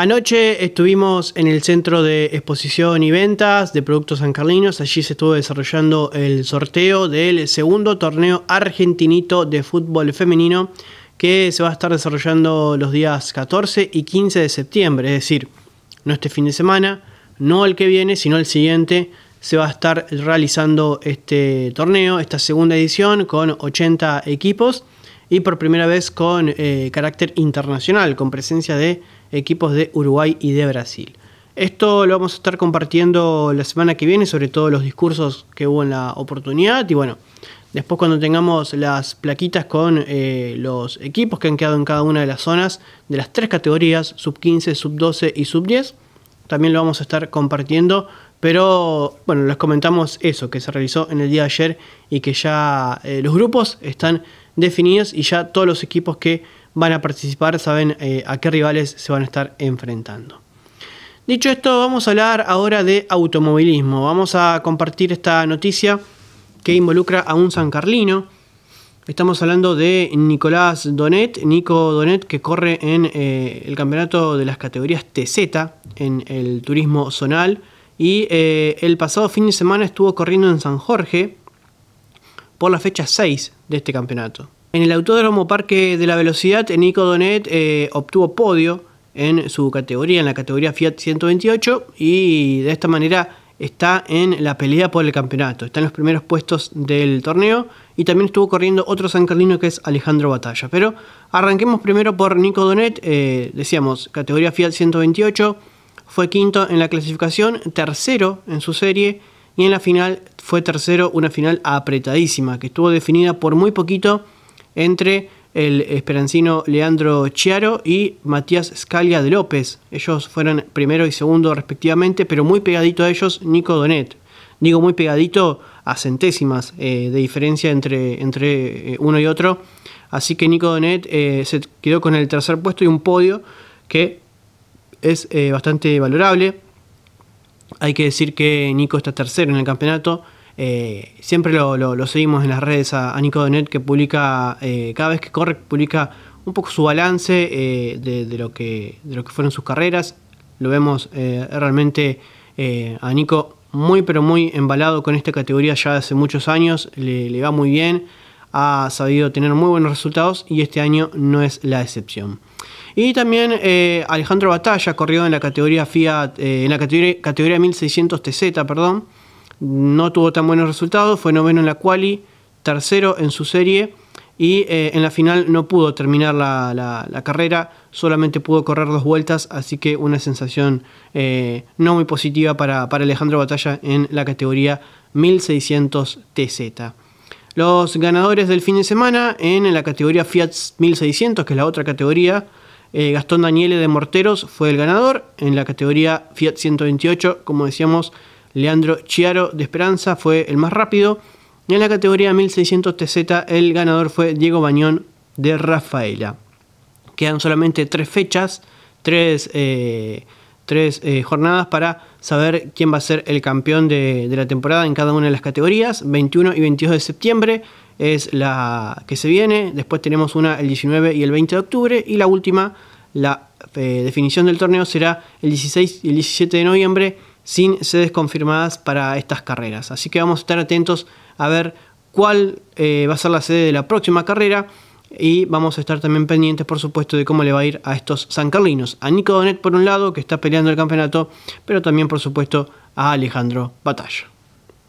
Anoche estuvimos en el centro de exposición y ventas de productos san Carlinos. Allí se estuvo desarrollando el sorteo del segundo torneo argentinito de fútbol femenino que se va a estar desarrollando los días 14 y 15 de septiembre. Es decir, no este fin de semana, no el que viene, sino el siguiente. Se va a estar realizando este torneo, esta segunda edición, con 80 equipos y por primera vez con eh, carácter internacional, con presencia de equipos de Uruguay y de Brasil. Esto lo vamos a estar compartiendo la semana que viene, sobre todo los discursos que hubo en la oportunidad. Y bueno, después cuando tengamos las plaquitas con eh, los equipos que han quedado en cada una de las zonas de las tres categorías, sub 15, sub 12 y sub 10, también lo vamos a estar compartiendo. Pero bueno, les comentamos eso que se realizó en el día de ayer y que ya eh, los grupos están definidos y ya todos los equipos que van a participar, saben eh, a qué rivales se van a estar enfrentando. Dicho esto, vamos a hablar ahora de automovilismo. Vamos a compartir esta noticia que involucra a un San Carlino. Estamos hablando de Nicolás Donet, Nico Donet, que corre en eh, el campeonato de las categorías TZ en el turismo zonal. Y eh, el pasado fin de semana estuvo corriendo en San Jorge por la fecha 6 de este campeonato. En el Autódromo Parque de la Velocidad, Nico Donet eh, obtuvo podio en su categoría, en la categoría Fiat 128, y de esta manera está en la pelea por el campeonato, está en los primeros puestos del torneo y también estuvo corriendo otro San Carlino que es Alejandro Batalla. Pero arranquemos primero por Nico Donet, eh, decíamos, categoría Fiat 128, fue quinto en la clasificación, tercero en su serie y en la final fue tercero, una final apretadísima que estuvo definida por muy poquito entre el esperanzino Leandro Chiaro y Matías Scalia de López. Ellos fueron primero y segundo respectivamente, pero muy pegadito a ellos Nico Donet. Digo muy pegadito a centésimas eh, de diferencia entre, entre eh, uno y otro. Así que Nico Donet eh, se quedó con el tercer puesto y un podio que es bastante valorable. Hay que decir que Nico está tercero en el campeonato eh, siempre lo, seguimos en las redes a, Nico Donet que publica, eh, cada vez que corre, publica un poco su balance eh, de, lo que, de lo que fueron sus carreras. Lo vemos realmente a Nico muy pero muy embalado con esta categoría ya hace muchos años, le, va muy bien, ha sabido tener muy buenos resultados y este año no es la excepción. Y también Alejandro Batalla corrió en la categoría Fiat, en la categoría, categoría 1600 TZ, perdón, no tuvo tan buenos resultados, fue noveno en la quali, tercero en su serie y eh, en la final no pudo terminar la, carrera, solamente pudo correr dos vueltas, así que una sensación eh, no muy positiva para, Alejandro Batalla en la categoría 1600 TZ. Los ganadores del fin de semana en la categoría Fiat 1600, que es la otra categoría, eh, Gastón Daniele de Morteros fue el ganador en la categoría Fiat 128, como decíamos, Leandro Chiaro de Esperanza fue el más rápido. Y en la categoría 1600 TZ el ganador fue Diego Bañón de Rafaela. Quedan solamente tres fechas, tres, eh, eh, jornadas para saber quién va a ser el campeón de, la temporada en cada una de las categorías. 21 y 22 de septiembre es la que se viene. Después tenemos una el 19 y el 20 de octubre. Y la última, la eh, definición del torneo será el 16 y el 17 de noviembre sin sedes confirmadas para estas carreras. Así que vamos a estar atentos a ver cuál eh, va a ser la sede de la próxima carrera y vamos a estar también pendientes, por supuesto, de cómo le va a ir a estos San Carlinos. A Nico Donet, por un lado, que está peleando el campeonato, pero también, por supuesto, a Alejandro Batalla.